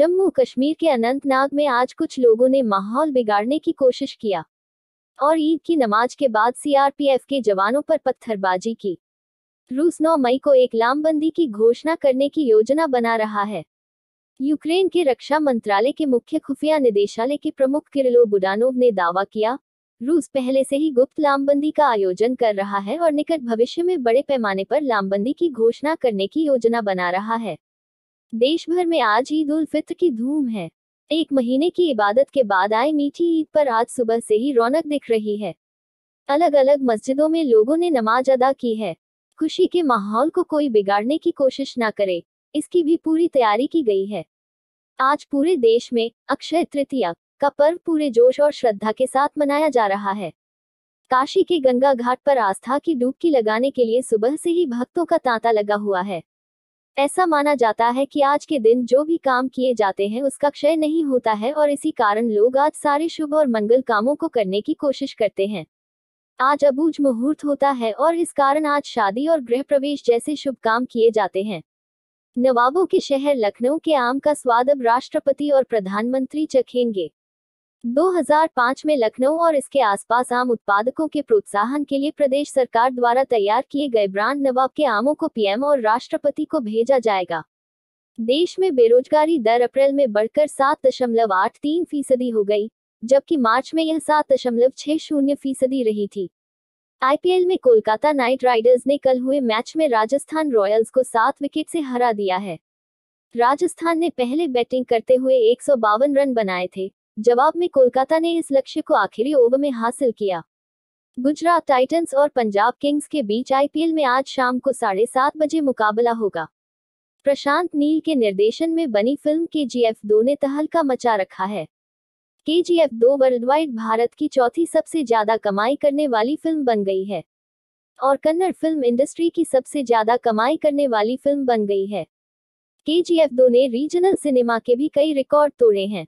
जम्मू कश्मीर के अनंतनाग में आज कुछ लोगों ने माहौल बिगाड़ने की कोशिश किया और ईद की नमाज के बाद सीआरपीएफ के जवानों पर पत्थरबाजी की रूस 9 मई को एक लामबंदी की घोषणा करने की योजना बना रहा है यूक्रेन के रक्षा मंत्रालय के मुख्य खुफिया निदेशालय के प्रमुख किरलो बुडानोव ने दावा किया रूस पहले से ही गुप्त लामबंदी का आयोजन कर रहा है और निकट भविष्य में बड़े पैमाने पर लामबंदी की घोषणा करने की योजना बना रहा है देश भर में आज ईद उल फित्र की धूम है एक महीने की इबादत के बाद आए मीठी ईद पर आज सुबह से ही रौनक दिख रही है अलग अलग मस्जिदों में लोगों ने नमाज अदा की है खुशी के माहौल को कोई बिगाड़ने की कोशिश ना करे इसकी भी पूरी तैयारी की गई है आज पूरे देश में अक्षय तृतीया का पर्व पूरे जोश और श्रद्धा के साथ मनाया जा रहा है काशी के गंगा घाट पर आस्था की डुबकी लगाने के लिए सुबह से ही भक्तों का तांता लगा हुआ है ऐसा माना जाता है कि आज के दिन जो भी काम किए जाते हैं उसका क्षय नहीं होता है और इसी कारण लोग आज सारे शुभ और मंगल कामों को करने की कोशिश करते हैं आज अबूझ मुहूर्त होता है और इस कारण आज शादी और गृह प्रवेश जैसे शुभ काम किए जाते हैं नवाबों के शहर लखनऊ के आम का स्वाद अब राष्ट्रपति और प्रधानमंत्री चखेंगे 2005 में लखनऊ और इसके आसपास आम उत्पादकों के प्रोत्साहन के लिए प्रदेश सरकार द्वारा तैयार किए गए ब्रांड नवाब के आमों को पीएम और राष्ट्रपति को भेजा जाएगा देश में बेरोजगारी दर अप्रैल में बढ़कर सात दशमलव आठ तीन फीसदी हो गई जबकि मार्च में यह सात दशमलव छह शून्य फीसदी रही थी आईपीएल में कोलकाता नाइट राइडर्स ने कल हुए मैच में राजस्थान रॉयल्स को सात विकेट से हरा दिया है राजस्थान ने पहले बैटिंग करते हुए एक रन बनाए थे जवाब में कोलकाता ने इस लक्ष्य को आखिरी ओवर में हासिल किया गुजरात टाइटंस और पंजाब किंग्स के बीच आईपीएल में आज शाम को साढ़े सात बजे मुकाबला होगा प्रशांत नील के निर्देशन में बनी फिल्म के जी एफ दो ने तहलका मचा रखा है के जी एफ दो वर्ल्ड वाइड भारत की चौथी सबसे ज्यादा कमाई करने वाली फिल्म बन गई है और कन्नड़ फिल्म इंडस्ट्री की सबसे ज्यादा कमाई करने वाली फिल्म बन गई है के जी एफ दो ने रीजनल सिनेमा के भी कई रिकॉर्ड तोड़े हैं